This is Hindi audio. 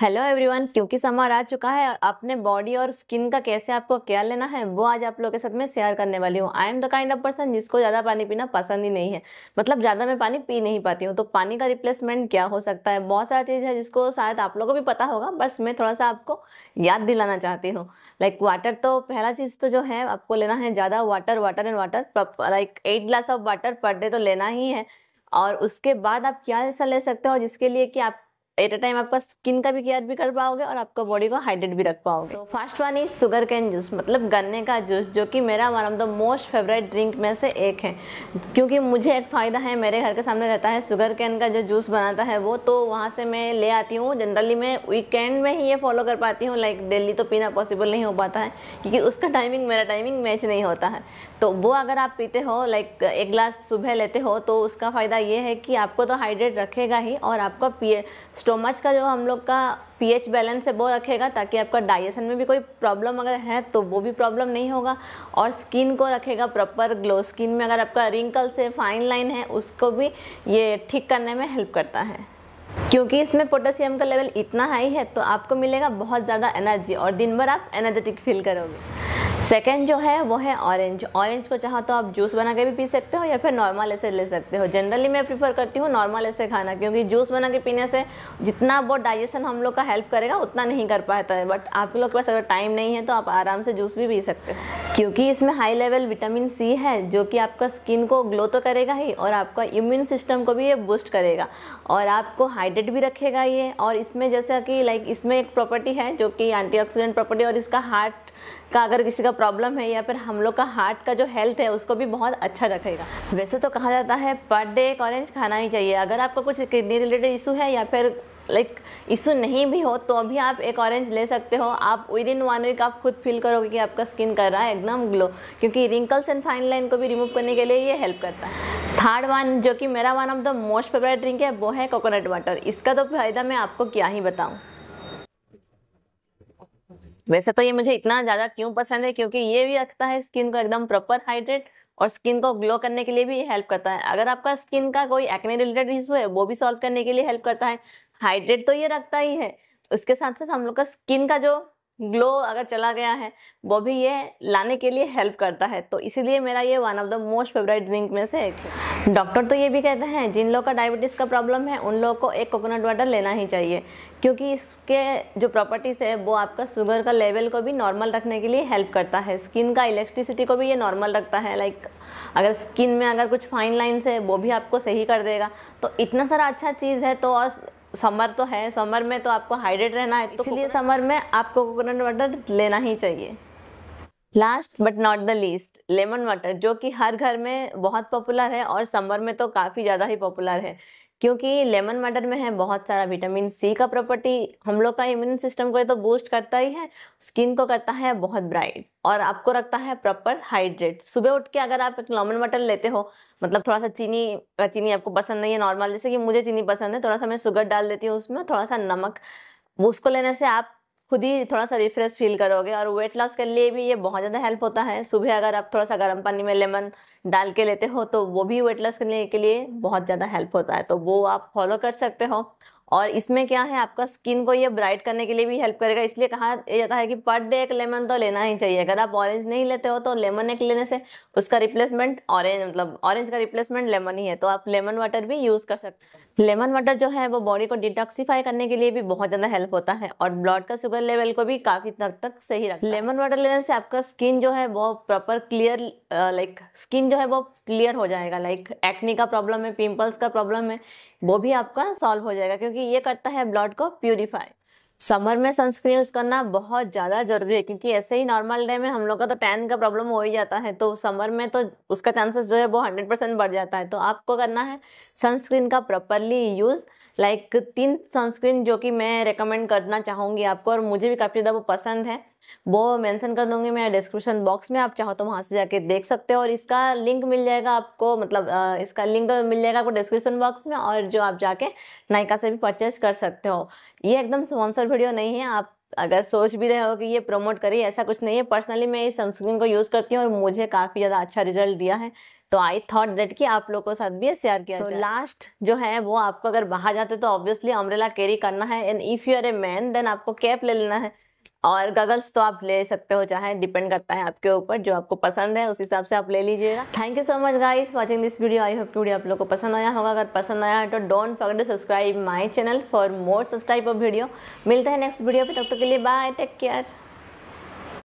हेलो एवरीवन क्योंकि समर आ चुका है अपने बॉडी और स्किन का कैसे आपको केयर लेना है वो आज आप लोगों के साथ मैं शेयर करने वाली हूँ I am the kind of person जिसको ज़्यादा पानी पीना पसंद ही नहीं है मतलब ज़्यादा मैं पानी पी नहीं पाती हूँ तो पानी का रिप्लेसमेंट क्या हो सकता है बहुत सारा चीज़ है जिसको शायद आप लोगों को भी पता होगा बस मैं थोड़ा सा आपको याद दिलाना चाहती हूँ लाइक वाटर तो पहला चीज़ तो जो है आपको लेना है ज़्यादा water water and water like eight glass of water per day तो लेना ही है और उसके बाद आप क्या ऐसा ले सकते हो जिसके लिए कि आप एट अ टाइम आपका स्किन का भी केयर भी कर पाओगे और आपका बॉडी को हाइड्रेट भी रख पाओगे so first one is sugarcane juice मतलब गन्ने का जूस जो कि मेरा one of the most favourite drink में से एक है क्योंकि मुझे एक फ़ायदा है मेरे घर के सामने रहता है शुगर कैन का जो जूस बनाता है वो तो वहाँ से मैं ले आती हूँ जनरली मैं वीकेंड में ही ये फॉलो कर पाती हूँ लाइक डेली तो पीना पॉसिबल नहीं हो पाता है क्योंकि उसका टाइमिंग मेरा टाइमिंग मैच नहीं होता है तो वो अगर आप पीते हो लाइक एक ग्लास सुबह लेते हो तो उसका फ़ायदा ये है कि आपको तो हाइड्रेट रखेगा ही और आपका पिए स्टोमच का जो हम लोग का पीएच बैलेंस है वो रखेगा ताकि आपका डाइजेशन में भी कोई प्रॉब्लम अगर है तो वो भी प्रॉब्लम नहीं होगा और स्किन को रखेगा प्रॉपर ग्लो स्किन में अगर आपका रिंकल से फाइन लाइन है उसको भी ये ठीक करने में हेल्प करता है क्योंकि इसमें पोटेशियम का लेवल इतना हाई है तो आपको मिलेगा बहुत ज़्यादा एनर्जी और दिन भर आप एनर्जेटिक फील करोगे सेकेंड जो है वो है ऑरेंज ऑरेंज को चाहो तो आप जूस बना के भी पी सकते हो या फिर नॉर्मल ऐसे ले सकते हो जनरली मैं प्रीफर करती हूँ नॉर्मल ऐसे खाना क्योंकि जूस बना के पीने से जितना वो डाइजेशन हम लोग का हेल्प करेगा उतना नहीं कर पाता है बट आप लोग के पास अगर टाइम नहीं है तो आप आराम से जूस भी पी सकते हो क्योंकि इसमें हाई लेवल विटामिन सी है जो कि आपका स्किन को ग्लो तो करेगा ही और आपका इम्यून सिस्टम को भी ये बूस्ट करेगा और आपको हाइड्रेट भी रखेगा ये और इसमें जैसा कि लाइक इसमें एक प्रॉपर्टी है जो कि एंटीऑक्सीडेंट प्रॉपर्टी और इसका हार्ट का अगर किसी का प्रॉब्लम है या फिर हम लोग का हार्ट का जो हेल्थ है उसको भी बहुत अच्छा रखेगा वैसे तो कहा जाता है पर डे एक ऑरेंज खाना ही चाहिए अगर आपका कुछ किडनी रिलेटेड इशू है या फिर लाइक इशू नहीं भी हो तो अभी आप एक ऑरेंज ले सकते हो आप विद इन वन वीक आप खुद फील करोगे कि आपका स्किन कर रहा है एकदम ग्लो क्योंकि रिंकल्स एंड फाइन लाइन को भी रिमूव करने के लिए ये हेल्प करता है थर्ड वन जो कि मेरा one of the most favourite drink है वो है कोकोनट वाटर इसका तो फायदा मैं आपको क्या ही बताऊँ वैसे तो ये मुझे इतना ज़्यादा क्यों पसंद है क्योंकि ये भी रखता है स्किन को एकदम प्रॉपर हाइड्रेट और स्किन को ग्लो करने के लिए भी हेल्प करता है अगर आपका स्किन का कोई एक्ने रिलेटेड इशू है वो भी सॉल्व करने के लिए हेल्प करता है हाइड्रेट तो ये रखता ही है उसके साथ साथ हम लोग का स्किन का जो ग्लो अगर चला गया है वो भी ये लाने के लिए हेल्प करता है तो इसीलिए मेरा ये one of the most favourite drink में से एक है डॉक्टर तो ये भी कहते हैं जिन लोगों का डायबिटीज़ का प्रॉब्लम है उन लोगों को एक कोकोनट वाटर लेना ही चाहिए क्योंकि इसके जो प्रॉपर्टीज़ है वो आपका शुगर का लेवल को भी नॉर्मल रखने के लिए हेल्प करता है स्किन का इलेक्ट्रिसिटी को भी ये नॉर्मल रखता है लाइक अगर स्किन में अगर कुछ फाइन लाइन्स है वो भी आपको सही कर देगा तो इतना सारा अच्छा चीज़ है तो और समर तो है समर में तो आपको हाइड्रेट रहना है तो इसलिए समर में आपको कोकोनट वाटर लेना ही चाहिए last but not the least lemon water जो कि हर घर में बहुत पॉपुलर है और समर में तो काफ़ी ज़्यादा ही पॉपुलर है क्योंकि लेमन मटर में है बहुत सारा विटामिन सी का प्रॉपर्टी हम लोग का इम्यून सिस्टम को ये तो बूस्ट करता ही है स्किन को करता है बहुत ब्राइट और आपको रखता है प्रॉपर हाइड्रेट सुबह उठ के अगर आप एक लेमन मटर लेते हो मतलब थोड़ा सा चीनी चीनी आपको पसंद नहीं है नॉर्मल जैसे कि मुझे चीनी पसंद है थोड़ा सा मैं शुगर डाल देती हूँ उसमें थोड़ा सा नमक उसको लेने से आप खुद ही थोड़ा सा रिफ्रेश फील करोगे और वेट लॉस के लिए भी ये बहुत ज़्यादा हेल्प होता है सुबह अगर आप थोड़ा सा गर्म पानी में लेमन डाल के लेते हो तो वो भी वेट लॉस करने के लिए बहुत ज़्यादा हेल्प होता है तो वो आप फॉलो कर सकते हो और इसमें क्या है आपका स्किन को ये ब्राइट करने के लिए भी हेल्प करेगा इसलिए कहा जाता है कि पर डे एक लेमन तो लेना ही चाहिए अगर आप ऑरेंज नहीं लेते हो तो लेमन एक लेने से उसका रिप्लेसमेंट ऑरेंज मतलब ऑरेंज का रिप्लेसमेंट लेमन ही है तो आप लेमन वाटर भी यूज़ कर सकते लेमन वाटर जो है वो बॉडी को डिटॉक्सीफाई करने के लिए भी बहुत ज़्यादा हेल्प होता है और ब्लड का शुगर लेवल को भी काफ़ी तक तक सही रखता है लेमन वाटर लेने से आपका स्किन जो है वो प्रॉपर क्लियर लाइक स्किन जो है वो क्लियर हो जाएगा लाइक एक्नी का प्रॉब्लम है पिंपल्स का प्रॉब्लम है वो भी आपका सॉल्व हो जाएगा क्योंकि ये करता है ब्लड को प्यूरिफाई समर में सनस्क्रीन यूज़ करना बहुत ज़्यादा ज़रूरी है क्योंकि ऐसे ही नॉर्मल डे में हम लोग का तो टैन का प्रॉब्लम हो ही जाता है तो समर में तो उसका चांसेस जो है वो हंड्रेड परसेंट बढ़ जाता है तो आपको करना है सनस्क्रीन का प्रॉपरली यूज़ लाइक like, तीन सनस्क्रीन जो कि मैं रिकमेंड करना चाहूँगी आपको और मुझे भी काफ़ी ज़्यादा वो पसंद है वो मेंशन कर दूँगी मैं डिस्क्रिप्शन बॉक्स में आप चाहो तो वहाँ से जाके देख सकते हो और इसका लिंक मिल जाएगा आपको मतलब इसका लिंक मिल जाएगा आपको डिस्क्रिप्शन बॉक्स में और जो आप जाके नायका से भी परचेज कर सकते हो ये एकदम स्पॉन्सर वीडियो नहीं है आप अगर सोच भी रहे हो कि ये प्रमोट करे ऐसा कुछ नहीं है पर्सनली मैं इस सनस्क्रीन को यूज़ करती हूँ और मुझे काफ़ी ज़्यादा अच्छा रिजल्ट दिया है तो आई थॉट डेट कि आप लोगों के साथ भी शेयर किया सो so, लास्ट जो है वो आपको अगर बाहर जाते तो ऑब्वियसली अम्ब्रेला कैरी करना है and if you are a man then आपको कैप ले लेना है और गगल्स तो आप ले सकते हो चाहे डिपेंड करता है आपके ऊपर जो आपको पसंद है उस हिसाब से आप ले लीजिएगा thank you so much guys watching this video I hope video आप लोग को पसंद आया होगा अगर पसंद आया है तो don't forget to subscribe my channel for more subscribe of video मिलता है नेक्स्ट वीडियो पे तब तक के लिए बाय टेक केयर